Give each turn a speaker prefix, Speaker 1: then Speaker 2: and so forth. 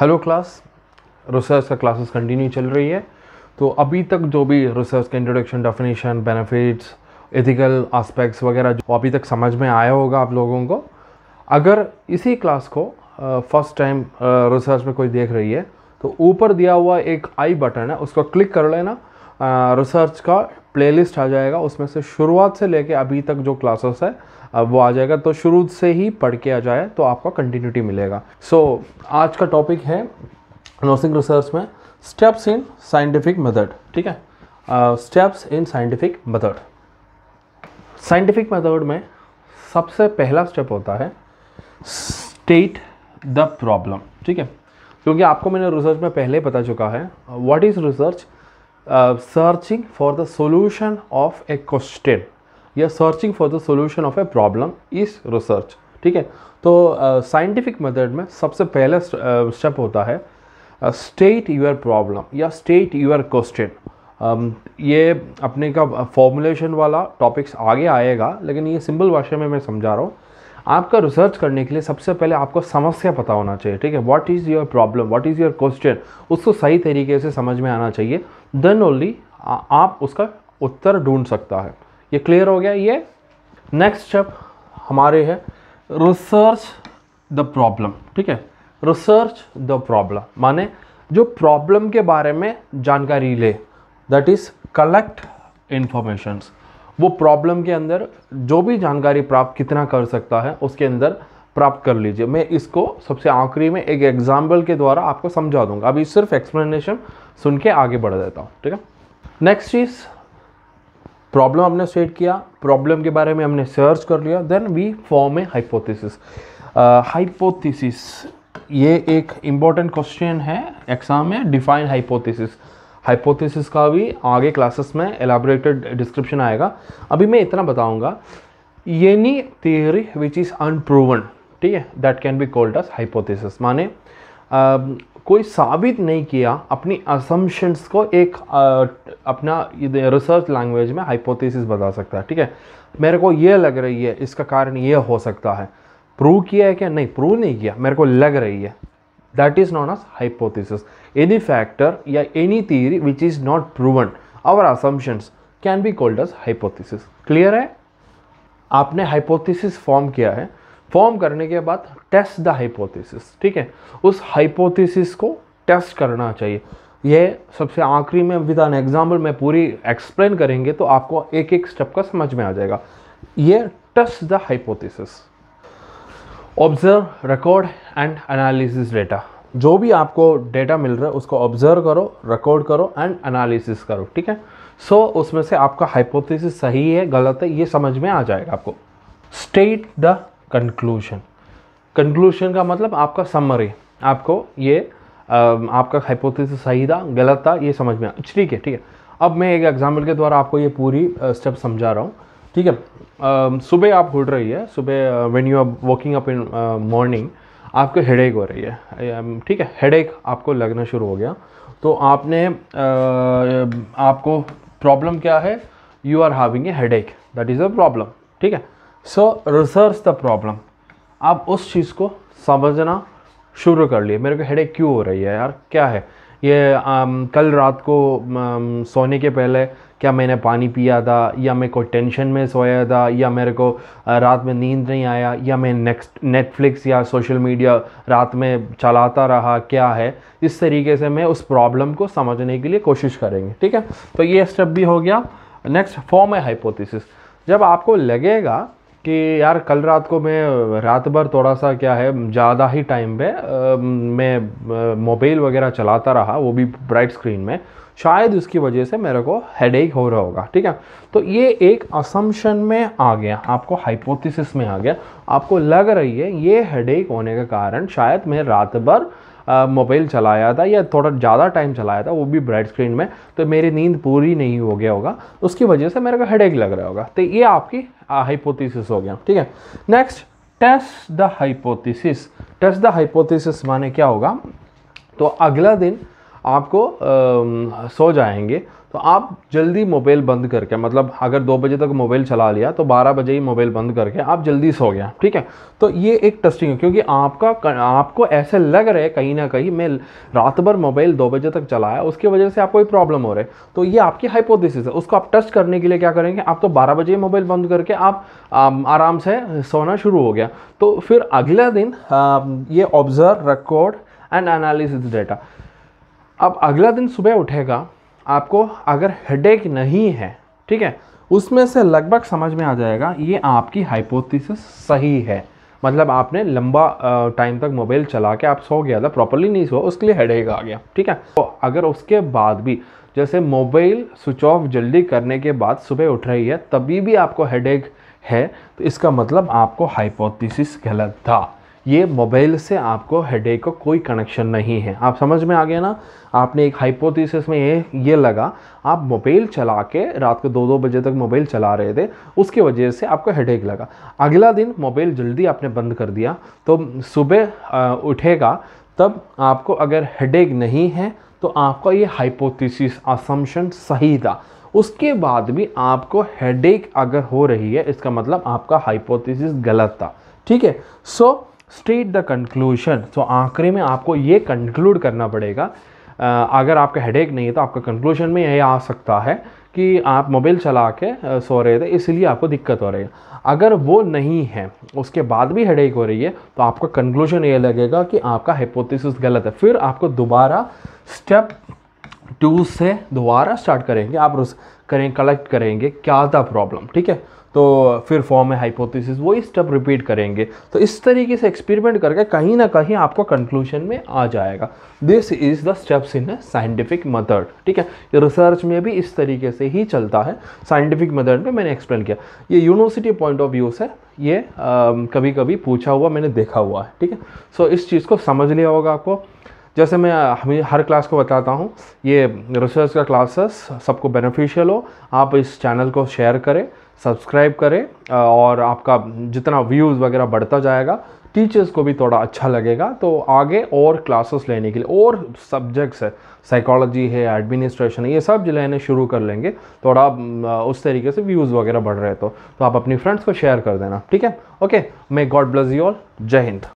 Speaker 1: hello class research का classes continue चल रही है तो अभी तक जो भी रिसर्च के introduction definition benefits ethical aspects वगैरह जो अभी तक समझ में आया होगा आप लोगों को अगर इसी क्लास को फर्स्ट टाइम रिसर्च में कोई देख रही है तो ऊपर दिया हुआ एक आई बटन है उसको क्लिक कर लेना रिसर्च का प्लेलिस्ट आ जाएगा उसमें से शुरुआत से लेके अभी तक जो क्लासेस है अब वो आ जाएगा तो शुरू से ही पढ़ के आ जाए तो आपका कंटिन्यूटी मिलेगा सो so, आज का टॉपिक है नर्सिंग रिसर्च में स्टेप्स इन साइंटिफिक मेथड ठीक है steps in scientific method scientific method में सबसे पहला स्टेप होता है स्टेट द प्रॉब्लम ठीक है क्योंकि आपको मैंने रिसर्च में पहले पता चुका है what is research searching uh, searching for the solution of a question या searching for the solution of a problem इस रिसर्च ठीक है तो साइंटिफिक uh, मेथड में सबसे पहला स्टेप uh, होता है स्टेट यूर प्रॉब्लम या स्टेट यूर क्वेश्चन ये अपने का फॉर्मुलेशन वाला टॉपिक्स आगे आएगा लेकिन ये सिंपल भाषा में मैं समझा रहा हूँ आपका रिसर्च करने के लिए सबसे पहले आपको समस्या पता होना चाहिए ठीक है what is your problem what is your question उसको सही तरीके से समझ में आना चाहिए देन ओनली आप उसका उत्तर ढूंढ सकता है ये क्लियर हो गया ये नेक्स्ट स्टेप हमारे है रिसर्च द प्रॉब्लम ठीक है रिसर्च द प्रॉब्लम माने जो प्रॉब्लम के बारे में जानकारी ले दैट इज़ कलेक्ट इन्फॉर्मेशंस वो प्रॉब्लम के अंदर जो भी जानकारी प्राप्त कितना कर सकता है उसके अंदर प्राप्त कर लीजिए मैं इसको सबसे आखिरी में एक एग्जाम्पल के द्वारा आपको समझा दूंगा अभी सिर्फ एक्सप्लेनेशन सुन के आगे बढ़ देता हूँ ठीक है नेक्स्ट चीज़ प्रॉब्लम हमने सेट किया प्रॉब्लम के बारे में हमने सर्च कर लिया then we form a hypothesis hypothesis ये एक इम्पॉर्टेंट क्वेश्चन है एग्जाम में डिफाइन हाइपोथेसिस हाइपोथेसिस का भी आगे क्लासेस में एलाबोरेटेड डिस्क्रिप्शन आएगा अभी मैं इतना बताऊंगा any theory which is unproven ठीक है that can be called as hypothesis माने आ, कोई साबित नहीं किया अपनी असम्पशंस को एक आ, अपना रिसर्च लैंग्वेज में हाइपोथेसिस बता सकता है ठीक है मेरे को ये लग रही है इसका कारण ये हो सकता है प्रूव किया है क्या नहीं प्रूव नहीं किया मेरे को लग रही है that is known as hypothesis any factor या any theory which is not proven our assumptions can be called as hypothesis clear है आपने हाइपोथिस फॉर्म किया है फॉर्म करने के बाद टेस्ट द हाइपोथिस ठीक है उस हाइपोथेसिस को टेस्ट करना चाहिए यह सबसे आखिरी में विद एन एग्जाम्पल में पूरी एक्सप्लेन करेंगे तो आपको एक एक स्टेप का समझ में आ जाएगा ये test the hypothesis observe record and analysis data जो भी आपको डेटा मिल रहा है उसको ऑब्जर्व करो रिकॉर्ड करो एंड एनालिसिस करो ठीक है सो so, उसमें से आपका हाइपोथेसिस सही है गलत है ये समझ में आ जाएगा आपको स्टेट द कंक्लूजन कंक्लूजन का मतलब आपका समरी आपको ये आपका हाइपोथेसिस सही था गलत था ये समझ में आ ठीक है ठीक है अब मैं एक एग्जाम्पल के द्वारा आपको ये पूरी स्टेप समझा रहा हूँ ठीक है सुबह आप उठ रही है सुबह when you are walking up in morning आपको हेडेक हो रही है ठीक है हेडेक आपको लगना शुरू हो गया तो आपने आपको प्रॉब्लम क्या है you are having a headache that is a problem ठीक है सो रिसर्च द प्रॉब्लम आप उस चीज़ को समझना शुरू कर लिए मेरे को हेडेक क्यों हो रही है यार क्या है ये आम, um, कल रात को आम, um, सोने के पहले क्या मैंने पानी पिया था या मैं कोई टेंशन में सोया था या मेरे को uh, रात में नींद नहीं आया या मैं नेक्स्ट नेटफ्लिक्स या सोशल मीडिया रात में चलाता रहा क्या है इस तरीके से मैं उस प्रॉब्लम को समझने के लिए कोशिश करेंगे ठीक है तो ये स्टेप भी हो गया नेक्स्ट फॉर्म है हाइपोथेसिस जब आपको लगेगा कि यार कल रात को मैं रात भर थोड़ा सा क्या है ज़्यादा ही टाइम पे मैं मोबाइल वगैरह चलाता रहा वो भी ब्राइट स्क्रीन में शायद उसकी वजह से मेरे को हेड हो रहा होगा ठीक है तो ये एक असम्पन में आ गया आपको हाइपोथेसिस में आ गया आपको लग रही है ये हेड होने का कारण शायद मैं रात भर मोबाइल चलाया था या थोड़ा ज़्यादा टाइम चलाया था वो भी ब्राइट स्क्रीन में तो मेरी नींद पूरी नहीं हो गया होगा उसकी वजह से मेरे को हेड लग रहा होगा तो ये आपकी हाइपोथीसिस हो गया ठीक है next test the hypothesis test the hypothesis माने क्या होगा तो अगला दिन आपको आ, सो जाएंगे तो आप जल्दी मोबाइल बंद करके मतलब अगर दो बजे तक मोबाइल चला लिया तो बारह बजे ही मोबाइल बंद करके आप जल्दी सो गया ठीक है तो ये एक टेस्टिंग है क्योंकि आपका आपको ऐसे लग रहा है कहीं ना कहीं मैं रात भर मोबाइल दो बजे तक चलाया उसकी वजह से आपको प्रॉब्लम हो रहा है तो ये आपकी हाइपोथेसिस है उसको आप टेस्ट करने के लिए क्या करेंगे आप तो बारह बजे मोबाइल बंद करके आप आराम से सोना शुरू हो गया तो फिर अगला दिन ये observe record and analysis data अब अगला दिन सुबह उठेगा आपको अगर हेडेक नहीं है ठीक है उसमें से लगभग समझ में आ जाएगा ये आपकी हाइपोथेसिस सही है मतलब आपने लंबा टाइम तक मोबाइल चला के आप सो गया था प्रॉपरली नहीं सो उसके लिए हेडेक आ गया ठीक है तो अगर उसके बाद भी जैसे मोबाइल स्विच ऑफ जल्दी करने के बाद सुबह उठ रही है तभी भी आपको हेडेक है तो इसका मतलब आपको हाइपोथेसिस गलत था ये मोबाइल से आपको हेडेक का को कोई कनेक्शन नहीं है आप समझ में आ गया ना आपने एक हाइपोथेसिस में ये ये लगा आप मोबाइल चला के रात को दो दो बजे तक मोबाइल चला रहे थे उसकी वजह से आपको हेडेक लगा अगला दिन मोबाइल जल्दी आपने बंद कर दिया तो सुबह उठेगा तब आपको अगर हेडेक नहीं है तो आपका ये हाइपोथेसिस असम्पन सही था उसके बाद भी आपको हेडेक अगर हो रही है इसका मतलब आपका हाइपोथेसिस गलत था ठीक है so so, state the conclusion so आखिरी में आपको ये कंक्लूड करना पड़ेगा अगर आपका हेडेक नहीं है तो आपका कंक्लूजन में यही आ सकता है कि आप मोबाइल चला के सो रहे थे इसलिए आपको दिक्कत हो रही है अगर वो नहीं है उसके बाद भी हेडेक हो रही है तो आपका कंक्लूजन ये लगेगा कि आपका हाइपोथेसिस गलत है फिर आपको दोबारा स्टेप टू से दोबारा स्टार्ट करेंगे आप करें कलेक्ट करेंगे क्या था प्रॉब्लम ठीक है तो फिर फॉर्म है हाइपोथेसिस वही स्टेप रिपीट करेंगे तो इस तरीके से एक्सपेरिमेंट करके कहीं ना कहीं आपको कंक्लूजन में आ जाएगा this is the steps in a scientific method ठीक है ये रिसर्च में भी इस तरीके से ही चलता है साइंटिफिक मेथड में मैंने एक्सप्लेन किया ये यूनिवर्सिटी पॉइंट ऑफ व्यू से ये आ, कभी कभी पूछा हुआ मैंने देखा हुआ है ठीक है सो इस चीज़ को समझ लिया होगा आपको जैसे मैं हमें हर क्लास को बताता हूँ ये रिसर्च का क्लासेस सबको बेनिफिशियल हो आप इस चैनल को शेयर करें सब्सक्राइब करें और आपका जितना व्यूज़ वगैरह बढ़ता जाएगा टीचर्स को भी थोड़ा अच्छा लगेगा तो आगे और क्लासेस लेने के लिए और सब्जेक्ट्स है साइकोलॉजी है एडमिनिस्ट्रेशन है ये सब लेने शुरू कर लेंगे थोड़ा तो उस तरीके से व्यूज़ वगैरह बढ़ रहे तो, तो आप अपनी फ्रेंड्स को शेयर कर देना ठीक है okay may God bless you all जय हिंद